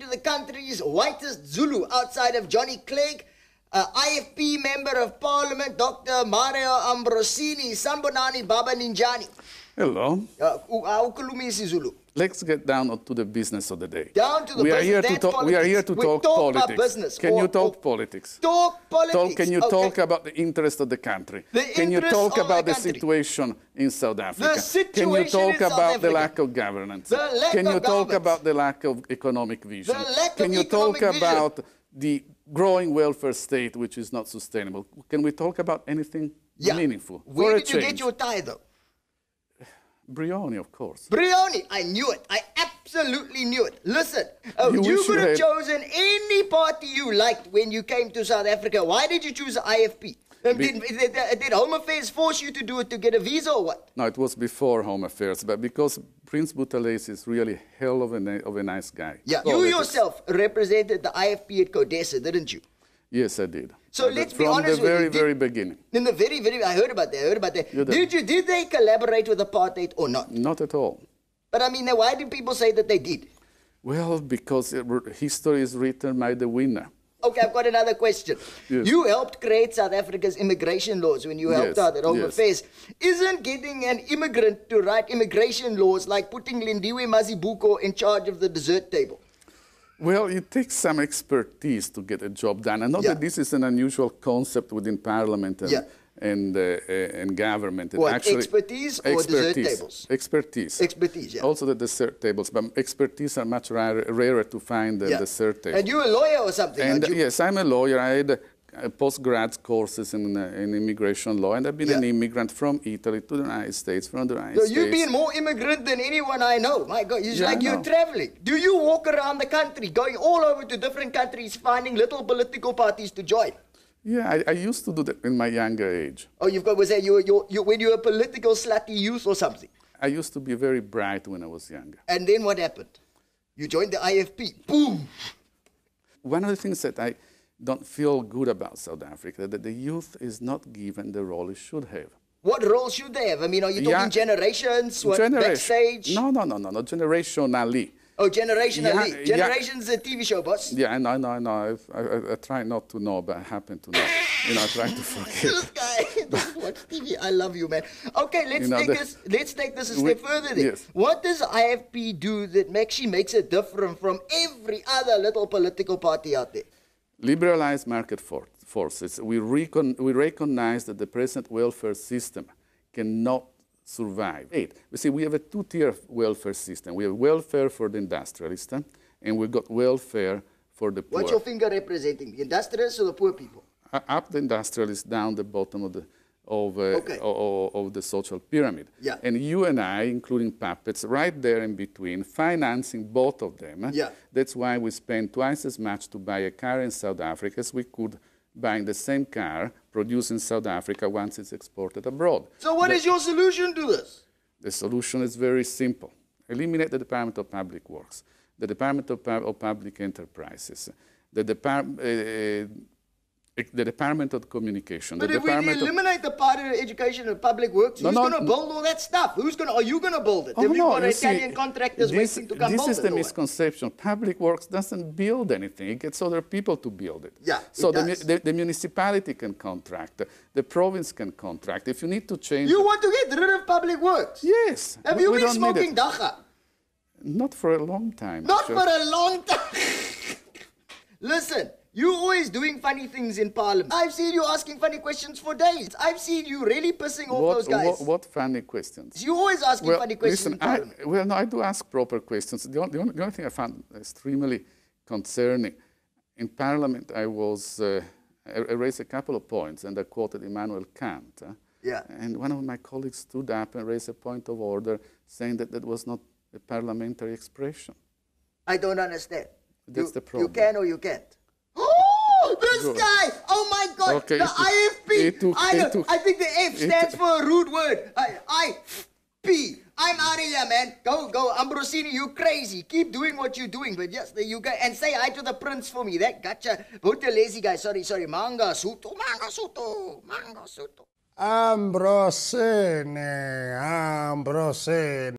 To the country's whitest Zulu outside of Johnny Clegg, uh, IFP Member of Parliament Dr. Mario Ambrosini Sambonani Baba Ninjani. Hello. Uh, uh ukhuluma isiZulu. Let's get down to the business of the day. Down to the we business. Are here to talk, we are here to we talk, talk politics. Business. Can or, you talk or, politics? Talk politics. Talk, can you okay. talk about the interest of the country? The can you talk about the, the, situation in South Africa? The situation can you talk about the lack of governance? The lack can you talk about the lack of economic vision? The lack can of you talk vision? about the growing welfare state which is not sustainable? Can we talk about anything yeah. meaningful? Where did you get your title? Brioni, of course. Brioni! I knew it. I absolutely knew it. Listen, uh, you, you could have had... chosen any party you liked when you came to South Africa. Why did you choose the IFP? Um, Be... did, did, did, Home Affairs force you to do it to get a visa or what? No, it was before Home Affairs, but because Prince Butalese is really hell of a, of a nice guy. Yeah, you yourself is... represented the IFP at Codessa, didn't you? Yes, I did. So let's be honest From the very, you, very beginning. In the very, very, I heard about that. I heard about that. You did. did you? Did they collaborate with apartheid or not? Not at all. But I mean, why do people say that they did? Well, because it, history is written by the winner. Okay, I've got another question. Yes. You helped create South Africa's immigration laws when you helped yes. out at Home yes. Affairs. Isn't getting an immigrant to write immigration laws like putting Lindiwe Mazibuko in charge of the dessert table? Well, it takes some expertise to get a job done. I know yeah. that this is an unusual concept within parliament and, yeah. and, uh, uh and government. What, actually, expertise or expertise, dessert tables? Expertise. Expertise, yeah. Also the dessert tables, but expertise are much rarer, rarer to find than yeah. dessert tables. And you're a lawyer or something, and, Yes, I'm a lawyer. I had uh, postgrad courses in, uh, in immigration law, and I've been yeah. an immigrant from Italy to the United States, from the United so States. You've been more immigrant than anyone I know. My God, it's yeah, like you're traveling. Do you walk around the country, going all over to different countries, finding little political parties to join? Yeah, I, I used to do that in my younger age. Oh, you've got, was that you, you, you, when you were a political slutty youth or something? I used to be very bright when I was younger. And then what happened? You joined the IFP. Boom! One of the things that I don't feel good about South Africa, that the youth is not given the role it should have. What role should they have? I mean, are you talking generations? What, Generation. Backstage? No, no, no, no, no. Generationally. Oh, generationally. Generations yeah. a TV show, boss. Yeah, I know, I know, I know. I, I, I try not to know, but I happen to know. you know, I try to forget. this guy, this watch TV. I love you, man. Okay, let's you know, take the, this. Let's take this a step we, further. Then. Yes. What does IFP do that actually makes it different from every other little political party out there? liberalized market for forces, we, recon we recognize that the present welfare system cannot survive. Eight, we see we have a two-tier welfare system. We have welfare for the industrialist, and we've got welfare for the poor. What's your finger representing? The industrialists or the poor people? Uh, up the industrialists, down the bottom of the of, uh, okay. of, of, the social pyramid. Yeah. And you and I, including puppets, right there in between, financing both of them. Yeah. That's why we spend twice as much to buy a car in South Africa as we could buying the same car produced in South Africa once it's exported abroad. So what is your solution to this? The solution is very simple. Eliminate the Department of Public Works, the Department of, Pub of Public Enterprises, the Department... Uh, eh, the Department of Communication. But the if Department we eliminate the part of education and public works, who's no, going to build all that stuff? Who's going? Are you going to build it? Oh, Have no, got Italian see, contractors this, waiting to come This is the misconception. Public works doesn't build anything; it gets other people to build it. Yeah, so it the, the, the, municipality can contract, the province can contract. If you need to change, you want to get rid of public works. Yes. Have we, you been smoking dacha? Not for a long time. Not for a long time. Listen. You always doing funny things in Parliament. I've seen you asking funny questions for days. I've seen you really pissing off what, those guys. What, what, funny questions? You always asking well, funny questions. Listen, I, well, no, I do ask proper questions. The only, the, only, the only, thing I found extremely concerning in Parliament, I was uh, I raised a couple of points, and I quoted Immanuel Kant. Uh, yeah. And one of my colleagues stood up and raised a point of order, saying that that was not a parliamentary expression. I don't understand. That's you, the problem. You can or you can't blue guy! Oh my God. Okay, the IFP. I, I think the F stands for a rude word. I, I, P. I'm out of here, man. Go, go. Ambrosini, you crazy. Keep doing what you're doing. But yes, you guys, and say hi to the prince for me. That gotcha. Vote the lazy guy. Sorry, sorry. Manga suto. Manga suto. Manga suto. Ambrosini. Ambrosini.